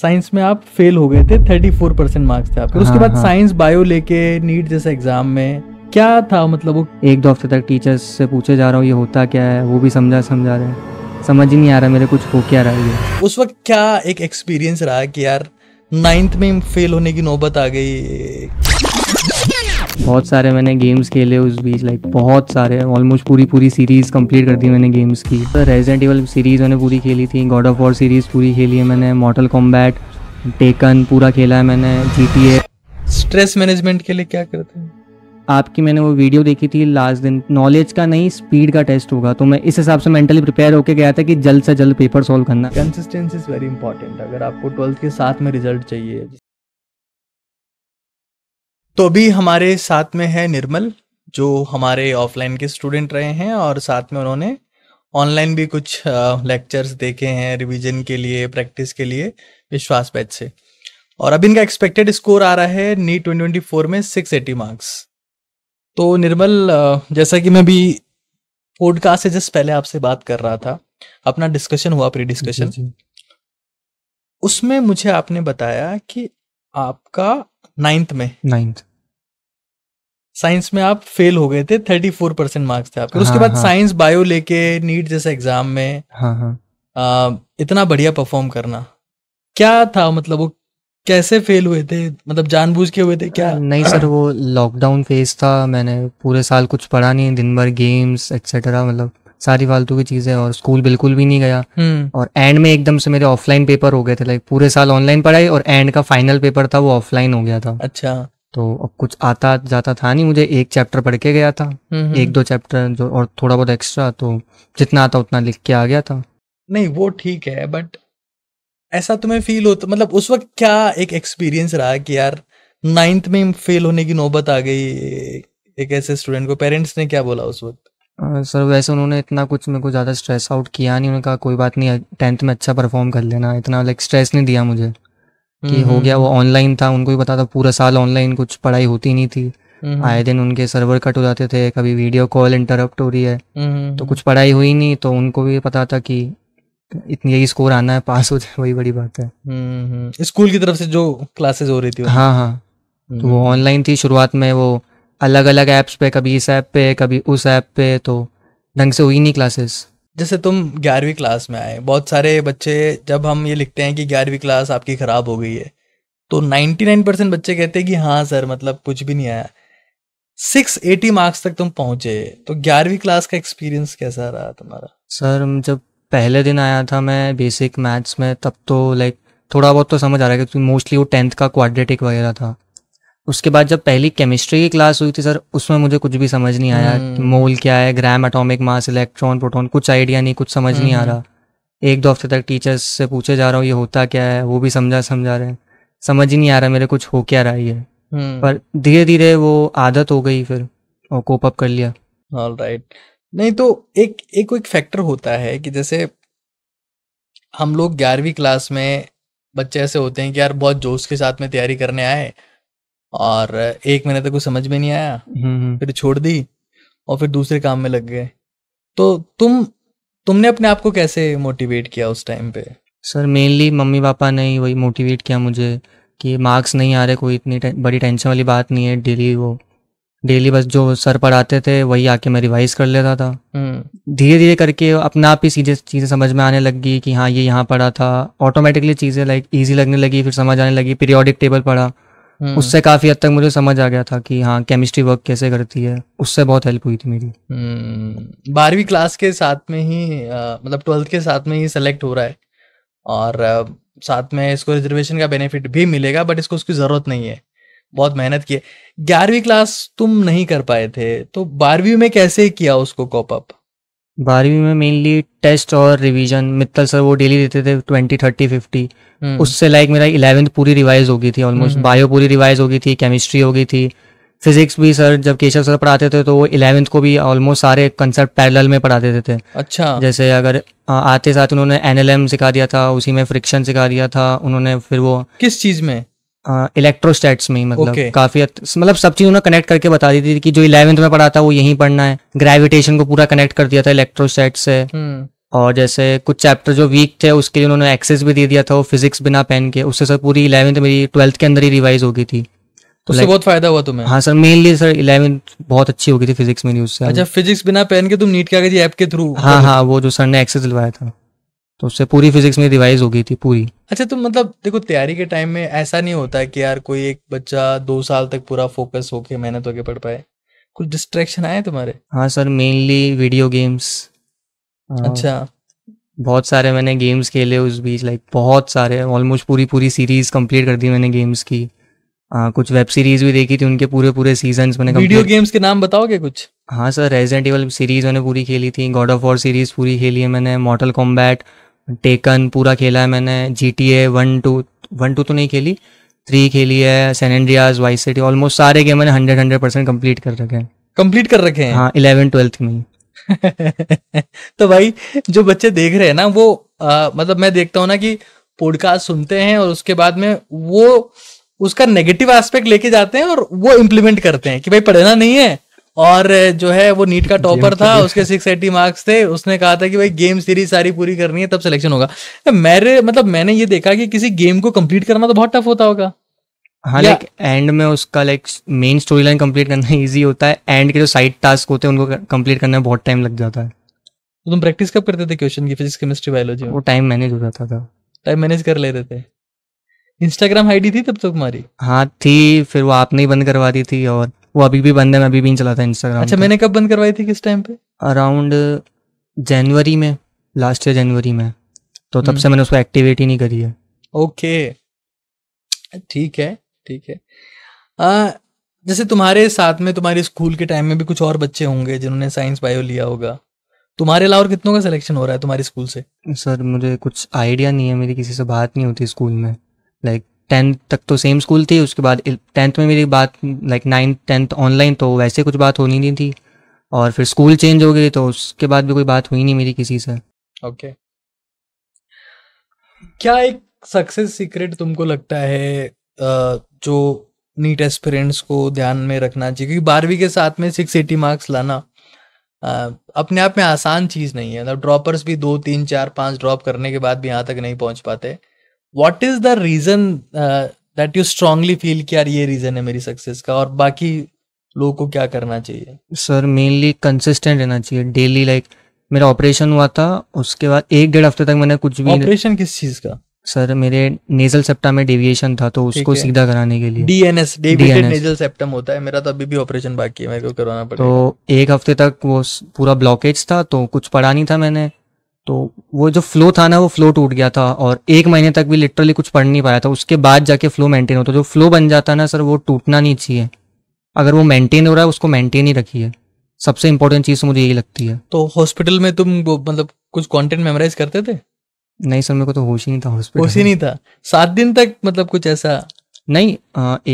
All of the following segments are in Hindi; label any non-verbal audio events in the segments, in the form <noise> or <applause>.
साइंस में आप फेल हो गए थे थर्टी फोर परसेंट मार्क्स थे आपके हाँ, उसके बाद हाँ. साइंस बायो लेके नीट जैसे एग्जाम में क्या था मतलब वो एक दो हफ्ते तक टीचर्स से पूछे जा रहा हूँ ये होता क्या है वो भी समझा समझा रहे हैं समझ ही नहीं आ रहा मेरे कुछ हो क्या रहा है उस वक्त क्या एक एक्सपीरियंस रहा कि यार नाइन्थ में फेल होने की नौबत आ गई बहुत सारे मैंने गेम्स खेले उस बीच लाइक बहुत सारे ऑलमोस्ट पूरी पूरी सीरीज़ कंप्लीट कर दी मैंने गेम्स की रेजिडेंट इवल सीरीज़ मैंने पूरी खेली थी गॉड ऑफ वॉर सीरीज़ पूरी खेली है मैंने मॉडल कॉम्बैट टेकन पूरा खेला है मैंने जी स्ट्रेस मैनेजमेंट के लिए क्या करते हैं आपकी मैंने वो वीडियो देखी थी लास्ट दिन नॉलेज का नहीं स्पीड का टेस्ट होगा तो मैं इस हिसाब से मेंटली प्रिपेयर होकर गया था कि जल्द से जल्द पेपर सॉल्व करना कंसिस्टेंसी इज़ वेरी इंपॉर्टेंट अगर आपको ट्वेल्थ के साथ में रिजल्ट चाहिए तो अभी हमारे साथ में है निर्मल जो हमारे ऑफलाइन के स्टूडेंट रहे हैं और साथ में उन्होंने ऑनलाइन भी कुछ लेक्चर्स देखे हैं रिवीजन के लिए प्रैक्टिस के लिए विश्वास बैच से और अब इनका एक्सपेक्टेड स्कोर आ रहा है नी ट्वेंटी फोर में सिक्स एटी मार्क्स तो निर्मल जैसा कि मैं भी पॉडकास्ट से जस्ट पहले आपसे बात कर रहा था अपना डिस्कशन हुआ प्री डिस्कशन उसमें मुझे आपने बताया कि आपका नाइन्थ में नाइन्थ साइंस में आप फेल हो गए थे थर्टी फोर परसेंट मार्क्स थे आपके हाँ, उसके बाद हाँ, साइंस बायो लेके नीट जैसे एग्जाम में हाँ, हाँ, आ, इतना बढ़िया परफॉर्म करना क्या था मतलब वो कैसे फेल हुए थे मतलब जानबूझ के हुए थे क्या नहीं सर वो लॉकडाउन फेज था मैंने पूरे साल कुछ पढ़ा नहीं दिन भर गेम्स एक्सेट्रा मतलब सारी फालतू की चीज़ें और स्कूल बिल्कुल भी नहीं गया हम्म। और एंड में एकदम से मेरे ऑफलाइन पेपर हो गए थे लाइक पूरे साल ऑनलाइन पढ़ाई और एंड का फाइनल पेपर था वो ऑफलाइन हो गया था अच्छा तो अब कुछ आता जाता था नहीं मुझे एक चैप्टर पढ़ के गया था हम्म, हम्म। एक दो चैप्टर जो और थोड़ा बहुत एक्स्ट्रा तो जितना आता उतना लिख के आ गया था नहीं वो ठीक है बट ऐसा तुम्हें फील होता मतलब उस वक्त क्या एक एक्सपीरियंस रहा कि यार नाइन्थ में फेल होने की नौबत आ गई एक ऐसे स्टूडेंट को पेरेंट्स ने क्या बोला उस वक्त सर वैसे उन्होंने इतना कुछ मेरे को ज़्यादा स्ट्रेस आउट किया नहीं उन्होंने कहा कोई बात नहीं टेंथ में अच्छा परफॉर्म कर लेना इतना लाइक स्ट्रेस नहीं दिया मुझे कि हो गया वो ऑनलाइन था उनको भी पता था पूरा साल ऑनलाइन कुछ पढ़ाई होती नहीं थी आए दिन उनके सर्वर कट हो जाते थे कभी वीडियो कॉल इंटरप्ट हो रही है तो कुछ पढ़ाई हुई नहीं तो उनको भी पता था कि इतनी यही स्कोर आना है पास हो जाए वही बड़ी बात है स्कूल की तरफ से जो क्लासेस हो रही थी हाँ हाँ तो वो ऑनलाइन थी शुरुआत में वो अलग अलग ऐप्स पे कभी इस ऐप पे कभी उस ऐप पे तो ढंग से हुई नहीं क्लासेस जैसे तुम ग्यारहवीं क्लास में आए बहुत सारे बच्चे जब हम ये लिखते हैं कि ग्यारहवीं क्लास आपकी ख़राब हो गई है तो नाइन्टी नाइन परसेंट बच्चे कहते हैं कि हाँ सर मतलब कुछ भी नहीं आया सिक्स एटी मार्क्स तक तुम पहुंचे तो ग्यारहवीं क्लास का एक्सपीरियंस कैसा रहा तुम्हारा सर जब पहले दिन आया था मैं बेसिक मैथ्स में तब तो लाइक थोड़ा बहुत तो समझ आ रहा है क्योंकि मोस्टली वो टेंथ का क्वाड्रेटिक वगैरह था उसके बाद जब पहली केमिस्ट्री की क्लास हुई थी सर उसमें मुझे कुछ भी समझ नहीं आया मोल हम्म। क्या है gram atomic mass electron proton कुछ आइडिया नहीं कुछ समझ नहीं आ रहा हम्म। एक दो हफ्ते तक टीचर्स से पूछे जा रहा हूँ ये होता क्या है वो भी समझा समझा रहे हैं समझ ही नहीं आ रहा मेरे कुछ हो क्या रहा है हम्म। पर धीरे धीरे वो आदत हो गई फिर और कोप अप कर लिया ऑल राइट right. नहीं तो एक एक एक फैक्टर होता है कि जैसे हम लोग ग्यारहवीं क्लास में बच्चे ऐसे होते हैं कि यार बहुत जोश के साथ में तैयारी करने आए और एक महीने तक कुछ समझ में नहीं आया हम्म, हम्म। फिर छोड़ दी और फिर दूसरे काम में लग गए तो तुम तुमने अपने आप को कैसे मोटिवेट किया उस टाइम पे सर मेनली मम्मी पापा ने वही मोटिवेट किया मुझे कि मार्क्स नहीं आ रहे कोई इतनी टे, बड़ी टेंशन वाली बात नहीं है डेली वो डेली बस जो सर पढ़ाते थे वही आके मैं रिवाइज कर लेता था हम्म। धीरे धीरे करके अपने आप ही सीधे चीज़ें समझ में आने लग गई कि हाँ ये यहाँ पढ़ा था ऑटोमेटिकली चीज़ें लाइक ईजी लगने लगी फिर समझ आने लगी पीरियोडिक टेबल पढ़ा हम्म। उससे काफी हद तक मुझे समझ आ गया था कि हाँ केमिस्ट्री वर्क कैसे करती है उससे बहुत हेल्प हुई थी मेरी हम्म, बारहवीं क्लास के साथ में ही आ, मतलब ट्वेल्थ के साथ में ही सेलेक्ट हो रहा है और आ, साथ में इसको रिजर्वेशन का बेनिफिट भी मिलेगा बट इसको उसकी ज़रूरत नहीं है बहुत मेहनत की है ग्यारहवीं क्लास तुम नहीं कर पाए थे तो बारहवीं में कैसे किया उसको कॉप अप बारहवीं में मेनली टेस्ट और रिवीजन मित्तल सर वो डेली देते थे ट्वेंटी थर्टी फिफ्टी उससे लाइक मेरा इलेवेंथ पूरी रिवाइज हो गई थी ऑलमोस्ट हम्म। बायो पूरी रिवाइज हो गई थी केमिस्ट्री हो गई थी फिजिक्स भी सर जब केशव सर पढ़ाते थे तो वो इलेवेंथ को भी ऑलमोस्ट सारे कंसेप्ट पैरल में पढ़ा देते थे अच्छा जैसे अगर आते साथ उन्होंने एनएलएम सिखा दिया था उसी में फ्रिक्शन सिखा दिया था उन्होंने फिर वो किस चीज में इलेक्ट्रोस्टेट्स में मतलब okay. काफी मतलब सब चीज उन्होंने कनेक्ट करके बता दी थी कि जो इलेवेंथ में पढ़ा था वो यहीं पढ़ना है ग्रेविटेशन को पूरा कनेक्ट कर दिया था इलेक्ट्रोस्टेट्स से हम्म। और जैसे कुछ चैप्टर जो वीक थे उसके लिए उन्होंने एक्सेस भी दे दिया था वो फिजिक्स बिना पेन के उससे सर पूरी इलेवेंथ मेरी ट्वेल्थ के अंदर ही रिवाइज हो गई थी तो उससे बहुत फायदा हुआ तुम्हें हाँ सर मेनली सर इलेवेंथ बहुत अच्छी हो गई थी फिजिक्स मेरी उससे अच्छा फिजिक्स बिना पेन के तुम नीट के आगे थी ऐप के थ्रू हाँ हाँ वो जो सर ने एक्सेस दिलवाया था तो उससे पूरी फिजिक्स मेरी रिवाइज हो गई थी पूरी अच्छा तो मतलब देखो तैयारी के टाइम में ऐसा नहीं होता कि यार कोई एक बच्चा दो साल तक पूरा फोकस होके मेहनत होके पढ़ पाए कुछ डिस्ट्रैक्शन आए तुम्हारे हाँ सर मेनली वीडियो गेम्स अच्छा बहुत सारे मैंने गेम्स खेले उस बीच लाइक बहुत सारे ऑलमोस्ट पूरी पूरी सीरीज कंप्लीट कर दी मैंने गेम्स की आ, कुछ वेब सीरीज भी देखी थी उनके पूरे पूरे सीजन मैंने वीडियो गेम्स के नाम बताओगे कुछ हाँ सर रेजिडेंट सीरीज मैंने पूरी खेली थी गॉड ऑफ वॉर सीरीज पूरी खेली है मैंने मॉटल कॉम्बैट टेकन पूरा खेला है मैंने G T A one two one two तो नहीं खेली थ्री खेली है San Andreas Vice City almost सारे गेम मैंने हंड्रेड हंड्रेड परसेंट कम्प्लीट कर रखे हैं कम्प्लीट कर रखे हैं हाँ इलेवन ट्वेल्थ में <laughs> तो भाई जो बच्चे देख रहे हैं ना वो आ, मतलब मैं देखता हूँ ना कि पॉडकास्ट सुनते हैं और उसके बाद में वो उसका नेगेटिव एस्पेक्ट लेके जाते हैं और वो इम्प्लीमेंट करते हैं कि भाई पढ़ना नहीं है और जो है वो नीट का टॉपर था उसके सिक्स एट्टी मार्क्स थे उसने कहा था कि भाई गेम सीरीज सारी पूरी करनी है तब सिलेक्शन होगा मेरे मतलब मैंने ये देखा कि किसी गेम को कंप्लीट करना तो बहुत टफ होता होगा हाँ लाइक एंड में उसका like main story line complete करना इजी <laughs> होता है एंड के जो साइड टास्क होते हैं उनको कंप्लीट करने में बहुत टाइम लग जाता है तो तुम प्रैक्टिस कब करते थे क्वेश्चन की फिजिक्स केमिस्ट्री बायोलॉजी वो टाइम मैनेज हो जाता था टाइम मैनेज कर लेते थे इंस्टाग्राम आईडी थी तब तो तुम्हारी हाँ थी फिर वो आपने ही बंद करवा दी थी और वो अभी भी बंद है मैं अभी भी नहीं चलाता इंस्टाग्राम अच्छा मैंने कब बंद करवाई थी किस टाइम पे अराउंड जनवरी uh, में लास्ट ईयर जनवरी में तो तब हम्म। से मैंने उसको एक्टिवेट ही नहीं करी है ओके ठीक है ठीक है आ, जैसे तुम्हारे साथ में तुम्हारे स्कूल के टाइम में भी कुछ और बच्चे होंगे जिन्होंने साइंस बायो लिया होगा तुम्हारे अलावा और कितनों का सिलेक्शन हो रहा है तुम्हारे स्कूल से सर मुझे कुछ आइडिया नहीं है मेरी किसी से बात नहीं होती स्कूल में लाइक like, टेंथ तक तो सेम स्कूल थी उसके बाद टेंथ में मेरी बात लाइक नाइन्थ टेंथ ऑनलाइन तो वैसे कुछ बात होनी नहीं थी और फिर स्कूल चेंज हो गई तो उसके बाद भी कोई बात हुई नहीं मेरी किसी से ओके okay. क्या एक सक्सेस सीक्रेट तुमको लगता है जो नीट एस्पिरेंट्स को ध्यान में रखना चाहिए क्योंकि बारहवीं के साथ में सिक्स एटी मार्क्स लाना अपने आप में आसान चीज़ नहीं है मतलब ड्रॉपर्स भी दो तीन चार पाँच ड्रॉप करने के बाद भी यहाँ तक नहीं पहुँच पाते what is the reason that you strongly feel कि यार ये रीजन है मेरी सक्सेस का और बाकी लोगों को क्या करना चाहिए सर मेनली कंसिस्टेंट रहना चाहिए डेली लाइक like, मेरा ऑपरेशन हुआ था उसके बाद एक डेढ़ हफ्ते तक मैंने कुछ भी ऑपरेशन किस चीज का सर मेरे नेजल सेप्टा में डेविएशन था तो उसको सीधा कराने के लिए डीएनएस डेविएटेड नेजल सेप्टम होता है मेरा तो अभी भी ऑपरेशन बाकी है मेरे को करवाना तो पड़ेगा तो एक हफ्ते तक वो पूरा ब्लॉकेज था तो कुछ पढ़ा नहीं था मैंने तो वो जो फ्लो था ना वो फ्लो टूट गया था और एक महीने तक भी लिटरली कुछ पढ़ नहीं पाया था उसके बाद जाके फ्लो मेंटेन होता जो फ्लो बन जाता ना सर वो टूटना नहीं चाहिए अगर वो मेंटेन हो रहा है उसको मेंटेन ही रखिए सबसे इंपॉर्टेंट चीज़ मुझे यही लगती है तो हॉस्पिटल में तुम मतलब कुछ कंटेंट मेमोराइज करते थे नहीं सर मेरे को तो होश ही नहीं था हॉस्पिटल होश ही नहीं था सात दिन तक मतलब कुछ ऐसा नहीं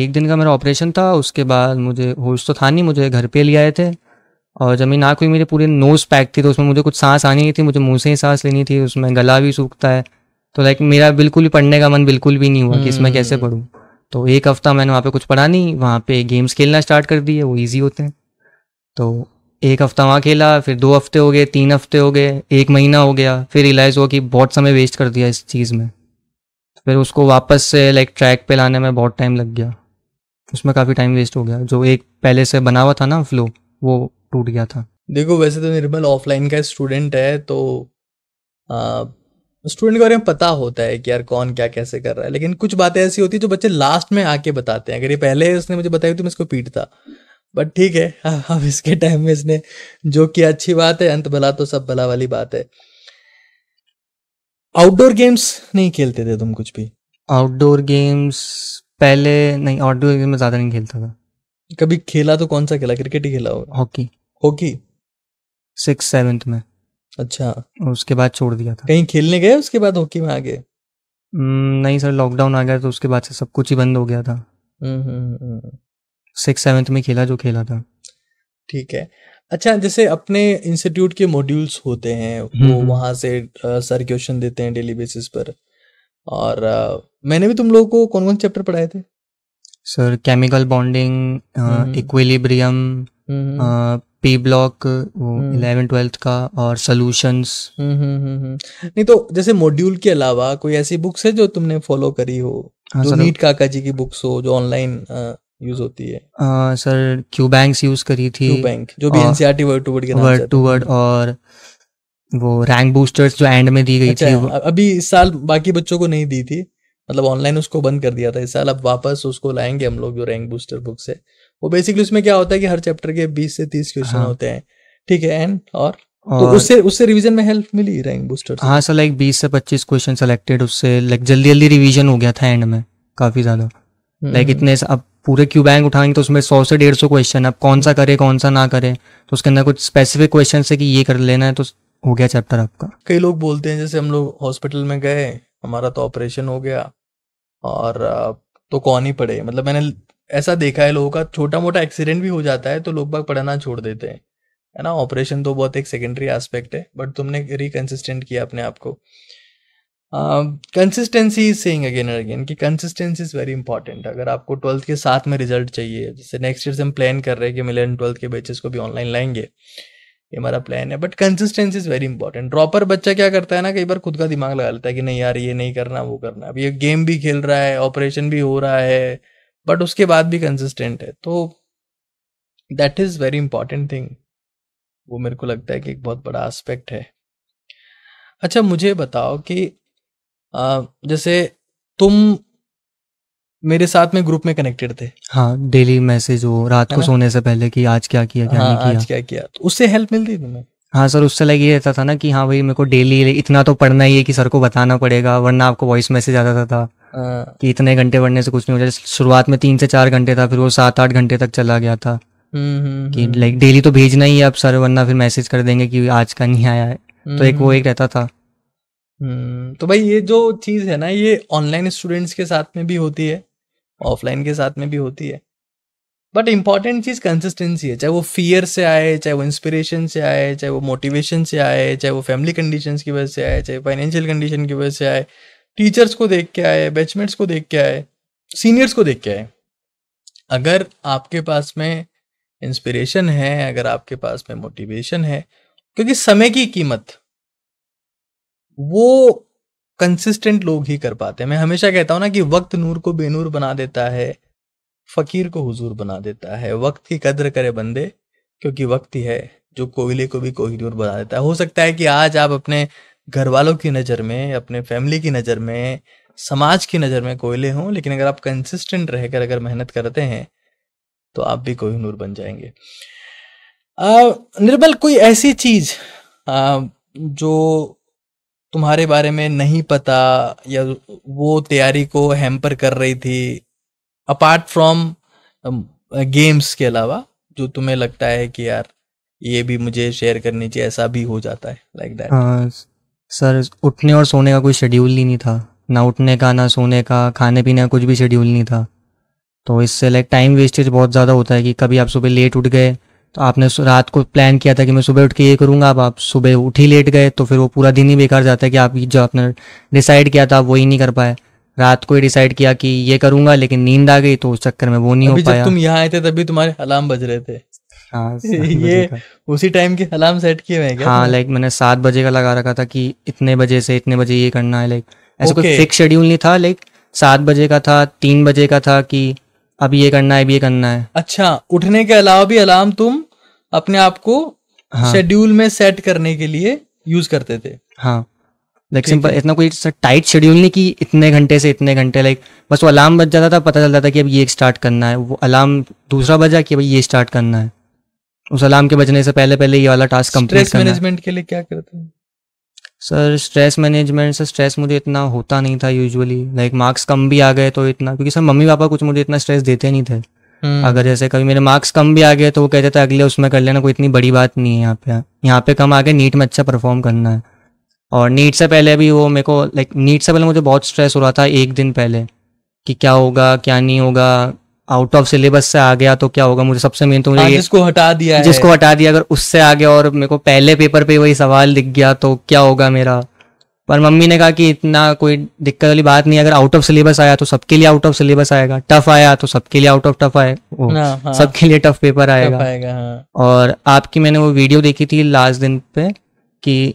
एक दिन का मेरा ऑपरेशन था उसके बाद मुझे होश तो था नहीं मुझे घर पे ले आए थे और जब मेरी नाक हुई मेरी पूरी नोज़ पैक थी तो उसमें मुझे कुछ सांस आनी थी मुझे मुंह से ही सांस लेनी थी उसमें गला भी सूखता है तो लाइक मेरा बिल्कुल भी पढ़ने का मन बिल्कुल भी नहीं हुआ कि इसमें कैसे हम्म। पढ़ूँ तो एक हफ्ता मैंने वहाँ पे कुछ पढ़ा नहीं वहाँ पे गेम्स खेलना स्टार्ट कर दिए वो ईजी होते हैं तो एक हफ्ता वहाँ खेला फिर दो हफ्ते हो गए तीन हफ्ते हो गए एक महीना हो गया फिर रिलाइज़ हुआ कि बहुत समय वेस्ट कर दिया इस चीज़ में फिर उसको वापस से लाइक ट्रैक पे लाने में बहुत टाइम लग गया उसमें काफ़ी टाइम वेस्ट हो गया जो एक पहले से बना हुआ था ना फ्लो वो टूट गया था देखो वैसे तो निर्मल ऑफलाइन का स्टूडेंट है तो स्टूडेंट के बारे में पता होता है कि यार कौन क्या कैसे कर रहा है लेकिन कुछ बातें ऐसी होती है जो बच्चे लास्ट में आके बताते हैं अगर ये पहले उसने मुझे बताई तो मैं इसको पीटता बट ठीक है <laughs> अब इसके टाइम में इसने जो किया अच्छी बात है अंत भला तो सब भला वाली बात है आउटडोर गेम्स नहीं खेलते थे तुम कुछ भी आउटडोर गेम्स पहले नहीं आउटडोर गेम में ज़्यादा नहीं खेलता था कभी खेला तो कौन सा खेला क्रिकेट ही खेला होगा हॉकी हॉकी सिक्स सेवेंथ में अच्छा उसके बाद छोड़ दिया था कहीं खेलने गए उसके बाद हॉकी में आगे hmm, नहीं सर लॉकडाउन आ गया तो उसके बाद से सब कुछ ही बंद हो गया था सिक्स हम्म, सेवेंथ हम्म, हम्म, में खेला जो खेला था ठीक है अच्छा जैसे अपने इंस्टीट्यूट के मॉड्यूल्स होते हैं वो वहाँ से सर क्वेश्चन देते हैं डेली बेसिस पर और आ, मैंने भी तुम लोगों को कौन कौन चैप्टर पढ़ाए थे sir chemical bonding equilibrium P block eleven twelfth का और सॉल्यूशंस हम्म, हम्म, हम्म, नहीं तो जैसे मॉड्यूल के अलावा कोई ऐसी बुक्स है जो तुमने फॉलो करी हो हाँ, जो नीट काका जी की बुक्स हो जो ऑनलाइन यूज होती है आ, सर क्यू बैंक्स यूज करी थी क्यू बैंक जो भी NCERT word to word word to word और वो रैंक बूस्टर्स जो एंड में दी गई अच्छा, थी अभी इस साल बाकी बच्चों को नहीं दी थी मतलब ऑनलाइन उसको बंद कर दिया था इस साल अब वापस उसको लाएंगे हम लोग जो रैंक बूस्टर बुक्स है वो बेसिकली उसमें क्या होता है कि हर चैप्टर के बीस से तीस क्वेश्चन हाँ. होते हैं ठीक है एंड और और तो उससे उससे रिवीजन में हेल्प मिली रैंक बूस्टर हाँ सर लाइक बीस से पच्चीस क्वेश्चन सेलेक्टेड उससे लाइक जल्दी जल्दी रिवीजन हो गया था एंड में काफी ज्यादा लाइक हम्म, हम्म। इतने अब पूरे क्यू बैंक उठाएंगे तो उसमें सौ से डेढ़ सौ क्वेश्चन अब कौन सा करे कौन सा ना करे तो उसके अंदर कुछ स्पेसिफिक क्वेश्चन है कि ये कर लेना है तो हो गया चैप्टर आपका कई लोग बोलते हैं जैसे हम लोग हॉस्पिटल में गए हमारा तो ऑपरेशन हो गया और तो कौन ही पढ़े मतलब मैंने ऐसा देखा है लोगों का छोटा मोटा एक्सीडेंट भी हो जाता है तो लोग बाग पढ़ना छोड़ देते हैं है ना ऑपरेशन तो बहुत एक सेकेंडरी एस्पेक्ट है बट तुमने रिकन्सिस्टेंट किया अपने आप को consistency is saying again and again कि कंसिस्टेंसी इज़ वेरी इंपॉर्टेंट अगर आपको ट्वेल्थ के साथ में रिजल्ट चाहिए जैसे नेक्स्ट ईयर से हम प्लान कर रहे हैं कि मिलियन ट्वेल्थ के बैचेस को भी ऑनलाइन लाएंगे ये हमारा प्लान है but consistency is very important dropper बच्चा क्या करता है ना कई बार खुद का दिमाग लगा लेता है कि नहीं यार ये नहीं करना वो करना अब ये गेम भी खेल रहा है ऑपरेशन भी हो रहा है बट उसके बाद भी कंसिस्टेंट है तो that is very important thing वो मेरे को लगता है कि एक बहुत बड़ा एस्पेक्ट है अच्छा मुझे बताओ कि आ, जैसे तुम मेरे साथ में ग्रुप में कनेक्टेड थे हाँ डेली मैसेज हो रात को सोने से पहले कि आज क्या किया क्या हाँ, नहीं किया आज क्या किया तो उससे हेल्प मिलती तुम्हें हाँ सर उससे लग ये रहता था ना कि हाँ भाई मेरे को डेली इतना तो पढ़ना ही है कि सर को बताना पड़ेगा वरना आपको वॉइस मैसेज आता था, था हाँ। कि इतने घंटे पढ़ने से कुछ नहीं हो जाए शुरुआत में तीन से चार घंटे था फिर वो सात आठ घंटे तक चला गया था हम्म, हम्म, हम्म। कि लाइक डेली तो भेजना ही है अब सर वरना फिर मैसेज कर देंगे कि आज का नहीं आया है तो एक वो एक रहता था तो भाई ये जो चीज़ है ना ये ऑनलाइन स्टूडेंट्स के साथ में भी होती है ऑफलाइन के साथ में भी होती है बट इम्पॉर्टेंट चीज़ कंसिस्टेंसी है चाहे वो फियर से आए चाहे वो इंस्पिरेशन से आए चाहे वो मोटिवेशन से आए चाहे वो फैमिली कंडीशंस की वजह से आए चाहे फाइनेंशियल कंडीशन की वजह से आए टीचर्स को देख के आए बैचमेट्स को देख के आए सीनियर्स को देख के आए अगर आपके पास में इंस्पिरेशन है अगर आपके पास में मोटिवेशन है क्योंकि समय की कीमत वो कंसिस्टेंट लोग ही कर पाते हैं मैं हमेशा कहता हूं ना कि वक्त नूर को बेनूर बना देता है फकीर को हुजूर बना देता है वक्त की कद्र करे बंदे क्योंकि वक्त ही है जो कोयले को भी कोहिनूर बना देता है हो सकता है कि आज आप अपने घर वालों की नज़र में अपने फैमिली की नज़र में समाज की नज़र में कोयले हों लेकिन अगर आप कंसिस्टेंट रहकर अगर मेहनत करते हैं तो आप भी कोई नूर बन जाएंगे आ, निर्बल कोई ऐसी चीज आ, जो तुम्हारे बारे में नहीं पता या वो तैयारी को हैम्पर कर रही थी अपार्ट फ्रॉम गेम्स के अलावा जो तुम्हें लगता है कि यार ये भी मुझे शेयर करनी चाहिए ऐसा भी हो जाता है लाइक like दैट सर उठने और सोने का कोई शेड्यूल ही नहीं था ना उठने का ना सोने का खाने पीने का कुछ भी शेड्यूल नहीं था तो इससे लाइक टाइम वेस्टेज बहुत ज़्यादा होता है कि कभी आप सुबह लेट उठ गए तो आपने रात को प्लान किया था कि मैं सुबह उठ के ये करूँगा अब आप सुबह उठ ही लेट गए तो फिर वो पूरा दिन ही बेकार जाता है कि आप जो आपने डिसाइड किया था आप वही नहीं कर पाए रात को ही डिसाइड किया कि ये करूंगा लेकिन नींद आ गई तो उस चक्कर में वो नहीं हो पाया तुम यहाँ आए थे तभी तुम्हारे अलार्म बज रहे थे हाँ, <laughs> ये उसी टाइम के अलार्म सेट किए हुए क्या हाँ लाइक मैंने सात बजे का लगा रखा था कि इतने बजे से इतने बजे ये करना है लाइक ऐसा कोई फिक्स शेड्यूल नहीं था लाइक सात बजे का था तीन बजे का था कि अब ये करना है अब ये करना है अच्छा उठने के अलावा भी अलार्म तुम अपने आप को हाँ। शेड्यूल में सेट करने के लिए यूज करते थे हाँ लाइक सिंपल इतना कोई टाइट शेड्यूल नहीं कि इतने घंटे से इतने घंटे लाइक बस वो अलार्म बज जाता था पता चलता था कि अब ये स्टार्ट करना है वो अलार्म दूसरा बजा कि अब ये स्टार्ट करना है उस अलार्म के बजने से पहले पहले ये वाला टास्क कंप्लीट करना मैनेजमेंट के लिए क्या करते हैं सर स्ट्रेस मैनेजमेंट से स्ट्रेस मुझे इतना होता नहीं था यूजुअली लाइक मार्क्स कम भी आ गए तो इतना क्योंकि सर मम्मी पापा कुछ मुझे इतना स्ट्रेस देते नहीं थे हम्म। अगर जैसे कभी मेरे मार्क्स कम भी आ गए तो वो कहते थे अगले उसमें कर लेना कोई इतनी बड़ी बात नहीं है यहाँ पे यहाँ पे कम आ गए नीट में अच्छा परफॉर्म करना है और नीट से पहले भी वो मेरे को लाइक नीट से पहले मुझे बहुत स्ट्रेस हो रहा था एक दिन पहले कि क्या होगा क्या नहीं होगा आउट ऑफ सिलेबस से आ गया तो क्या होगा मुझे सबसे मेन तो मुझे आ, हाँ, जिसको हटा दिया जिसको हटा दिया अगर उससे आ गया और मेरे को पहले पेपर पे वही सवाल दिख गया तो क्या होगा मेरा पर मम्मी ने कहा कि इतना कोई दिक्कत वाली बात नहीं अगर आउट ऑफ सिलेबस आया तो सबके लिए आउट ऑफ सिलेबस आएगा टफ आया तो सबके लिए आउट ऑफ टफ आए हाँ, हाँ। सबके लिए टफ पेपर आएगा, और आपकी मैंने वो वीडियो देखी थी लास्ट दिन पे कि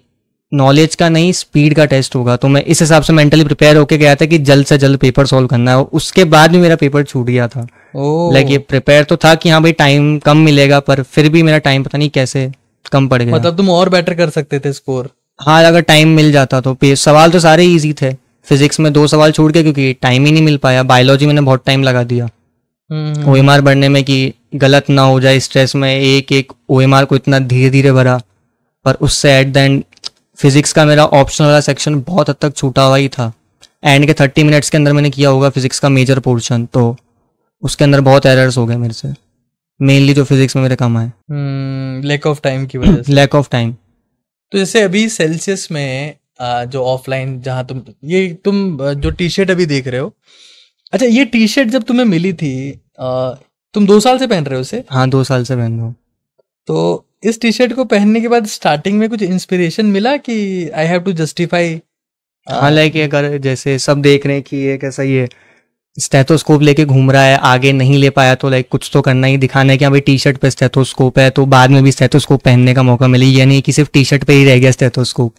नॉलेज का नहीं स्पीड का टेस्ट होगा तो मैं इस हिसाब से मेंटली प्रिपेयर होके गया था कि जल्द से जल्द पेपर सॉल्व करना है उसके बाद भी मेरा पेपर छूट गया था लाइक oh. ये प्रिपेयर तो था कि हाँ भाई टाइम कम मिलेगा पर फिर भी मेरा टाइम पता नहीं कैसे कम पड़ गया मतलब तुम और बेटर कर सकते थे स्कोर हाँ अगर टाइम मिल जाता तो सवाल तो सारे इजी थे फिजिक्स में दो सवाल छोड़ के क्योंकि टाइम ही नहीं मिल पाया बायोलॉजी मैंने बहुत टाइम लगा दिया ओ एम आर बढ़ने में कि गलत ना हो जाए स्ट्रेस में एक एक ओ एम आर को इतना धीरे धीरे भरा पर उससे एट द एंड फिजिक्स का मेरा ऑप्शनल वाला सेक्शन बहुत हद तक छूटा हुआ ही था एंड के थर्टी मिनट्स के अंदर मैंने किया होगा फिजिक्स का मेजर पोर्शन तो उसके अंदर बहुत एरर्स हो गए मेरे से मेनली जो फिजिक्स में मेरे काम आए लैक ऑफ टाइम की वजह से लैक ऑफ टाइम तो जैसे अभी सेल्सियस में जो ऑफलाइन जहाँ तुम ये तुम जो टी शर्ट अभी देख रहे हो अच्छा ये टी शर्ट जब तुम्हें मिली थी तुम दो साल से पहन रहे हो उसे हाँ दो साल से पहन रहे हो तो इस टी शर्ट को पहनने के बाद स्टार्टिंग में कुछ इंस्पिरेशन मिला कि आई हैव टू जस्टिफाई हाँ लाइक अगर जैसे सब देख रहे हैं कि ये कैसा ये स्टेथोस्कोप लेके घूम रहा है आगे नहीं ले पाया तो लाइक कुछ तो करना ही दिखाना है कि हाँ भाई टी शर्ट पे स्टेथोस्कोप है तो बाद में भी स्टेथोस्कोप पहनने का मौका मिले ये नहीं कि सिर्फ टी शर्ट पे ही रह गया स्टेथोस्कोप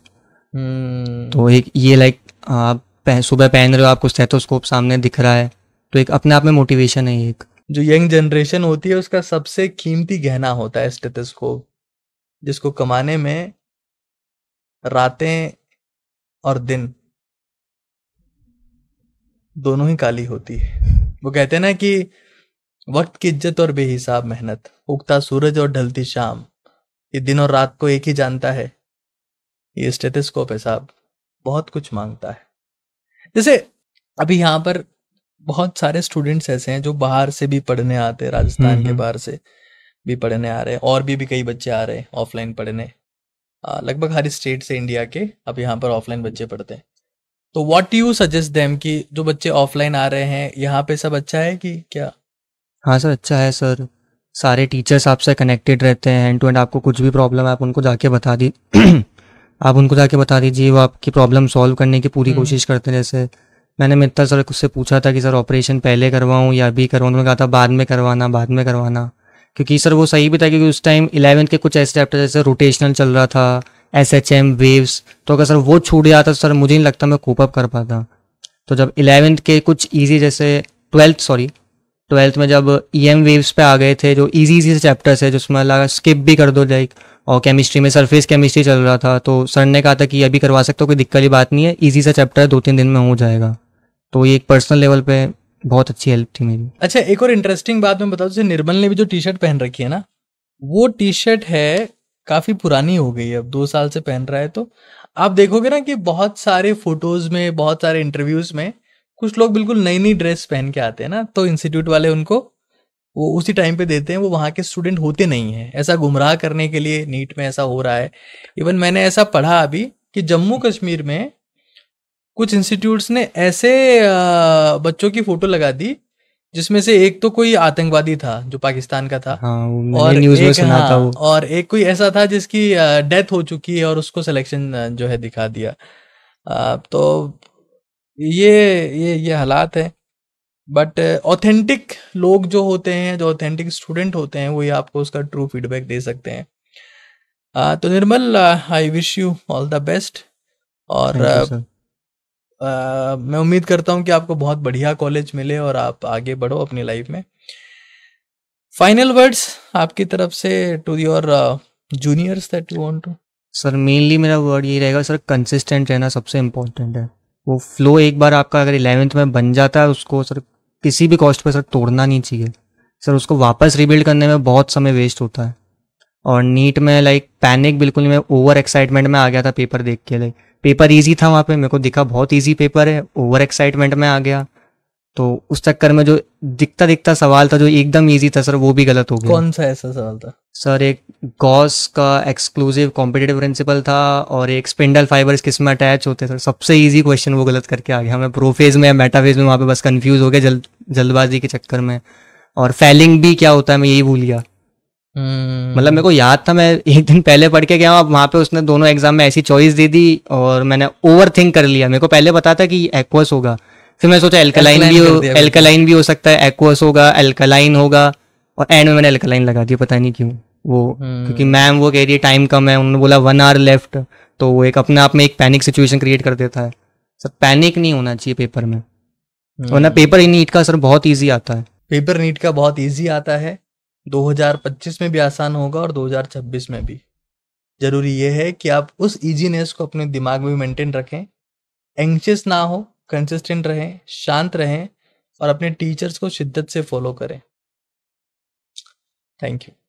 हम्म। hmm. तो एक ये लाइक आप पह, सुबह पहन रहे हो आपको स्टेथोस्कोप सामने दिख रहा है तो एक अपने आप में मोटिवेशन है एक जो यंग जनरेशन होती है उसका सबसे कीमती गहना होता है स्टेथोस्कोप जिसको कमाने में रातें और दिन दोनों ही काली होती है वो कहते हैं ना कि वक्त की इज्जत और बेहिसाब मेहनत उगता सूरज और ढलती शाम ये दिन और रात को एक ही जानता है ये स्टेटस्कोप है साहब बहुत कुछ मांगता है जैसे अभी यहाँ पर बहुत सारे स्टूडेंट्स ऐसे हैं जो बाहर से भी पढ़ने आते हैं राजस्थान के हम्म, हम्म। बाहर से भी पढ़ने आ रहे हैं और भी भी कई बच्चे आ रहे हैं ऑफलाइन पढ़ने लगभग हर स्टेट से इंडिया के अब यहाँ पर ऑफलाइन बच्चे पढ़ते हैं तो व्हाट यू सजेस्ट देम कि जो बच्चे ऑफलाइन आ रहे हैं यहाँ पे सब अच्छा है कि क्या हाँ सर अच्छा है सर सारे टीचर्स आपसे कनेक्टेड रहते हैं एंड टू एंड आपको कुछ भी प्रॉब्लम है आप उनको जाके बता दी <clears throat> आप उनको जाके बता दीजिए वो आपकी प्रॉब्लम सॉल्व करने की पूरी हम्म। कोशिश करते हैं जैसे मैंने मित्तल सर उससे पूछा था कि सर ऑपरेशन पहले करवाऊँ या अभी करवाऊँ तो उन्होंने कहा था बाद में करवाना बाद में करवाना क्योंकि सर वो सही भी था क्योंकि उस टाइम इलेवंथ के कुछ ऐसे चैप्टर जैसे रोटेशनल चल रहा था एस एच एम वेव्स तो अगर सर वो छूट जाता तो सर मुझे नहीं लगता मैं कोप अप कर पाता तो जब इलेवेंथ के कुछ ईजी जैसे ट्वेल्थ सॉरी ट्वेल्थ में जब ई एम वेव्स पे आ गए थे जो ईजी से चैप्टर्स है जिसमें लगा स्किप भी कर दो लाइक और केमिस्ट्री में सरफेस केमिस्ट्री चल रहा था तो सर ने कहा था कि अभी करवा सकते हो कोई दिक्कत की बात नहीं है ईजी सा चैप्टर दो तीन दिन में हो जाएगा तो ये एक पर्सनल लेवल पे बहुत अच्छी हेल्प थी मेरी अच्छा एक और इंटरेस्टिंग बात मैं बताऊँ जैसे निर्मल ने भी जो टी शर्ट पहन रखी है ना वो टी शर्ट है काफी पुरानी हो गई है अब दो साल से पहन रहा है तो आप देखोगे ना कि बहुत सारे फोटोज में बहुत सारे इंटरव्यूज में कुछ लोग बिल्कुल नई नई ड्रेस पहन के आते हैं ना तो इंस्टीट्यूट वाले उनको वो उसी टाइम पे देते हैं वो वहाँ के स्टूडेंट होते नहीं हैं ऐसा गुमराह करने के लिए नीट में ऐसा हो रहा है इवन मैंने ऐसा पढ़ा अभी कि जम्मू कश्मीर में कुछ इंस्टीट्यूट्स ने ऐसे बच्चों की फोटो लगा दी जिसमें से एक तो कोई आतंकवादी था जो पाकिस्तान का था हाँ, और न्यूज में सुना हाँ, था वो। और एक कोई ऐसा था जिसकी डेथ हो चुकी है और उसको सिलेक्शन जो है दिखा दिया तो ये ये ये हालात है बट ऑथेंटिक लोग जो होते हैं जो ऑथेंटिक स्टूडेंट होते हैं वही आपको उसका ट्रू फीडबैक दे सकते हैं तो Nirmal I wish you all the best और मैं उम्मीद करता हूँ कि आपको बहुत बढ़िया कॉलेज मिले और आप आगे बढ़ो अपनी लाइफ में फाइनल वर्ड्स आपकी तरफ से to your juniors that you want to sir mainly मेरा वर्ड ये रहेगा सर कंसिस्टेंट रहना सबसे इम्पोर्टेंट है वो फ्लो एक बार आपका अगर इलेवेंथ में बन जाता है उसको सर किसी भी कॉस्ट पर सर तोड़ना नहीं चाहिए सर उसको वापस रिबिल्ड करने में बहुत समय वेस्ट होता है और नीट में लाइक पैनिक बिल्कुल मैं ओवर एक्साइटमेंट में आ गया था पेपर देख के लाइक पेपर इजी था वहाँ पे मेरे को दिखा बहुत इजी पेपर है ओवर एक्साइटमेंट में आ गया तो उस चक्कर में जो दिखता दिखता सवाल था जो एकदम इजी था सर वो भी गलत हो गया कौन सा ऐसा सवाल था सर एक गॉस का एक्सक्लूसिव कॉम्पिटेटिव प्रिंसिपल था और एक स्पिंडल फाइबर्स किस में अटैच होते सर सबसे इजी क्वेश्चन वो गलत करके आ गया हमें प्रोफेज में या मेटाफेज में वहाँ पे बस कन्फ्यूज हो गया जल्द जल्दबाजी के चक्कर में और फेलिंग भी क्या होता है मैं यही भूल गया मतलब मेरे को याद था मैं एक दिन पहले पढ़ के गया अब पे उसने दोनों एग्जाम में ऐसी चॉइस दे दी और मैंने ओवर थिंक कर लिया मेरे को पहले पता था कि एक्वस होगा फिर मैं सोचा एल्कलाइन भी एल्कालाइन एल्कलाइन भी हो सकता है एक्वस होगा एल्कलाइन होगा और एंड में मैंने एल्कलाइन लगा दिया पता नहीं क्यों वो क्योंकि मैम हम्म। वो कह रही है टाइम कम है उन्होंने बोला वन आवर लेफ्ट तो वो एक अपने आप में एक पैनिक सिचुएशन क्रिएट कर देता है सर पैनिक नहीं होना चाहिए पेपर में वरना पेपर हम्म। नीट का सर बहुत ईजी आता है पेपर नीट का बहुत ईजी आता है 2025 में भी आसान होगा और 2026 में भी ज़रूरी यह है कि आप उस ईजीनेस को अपने दिमाग में मेंटेन रखें एंक्शियस ना हो कंसिस्टेंट रहें शांत रहें और अपने टीचर्स को शिद्दत से फॉलो करें थैंक यू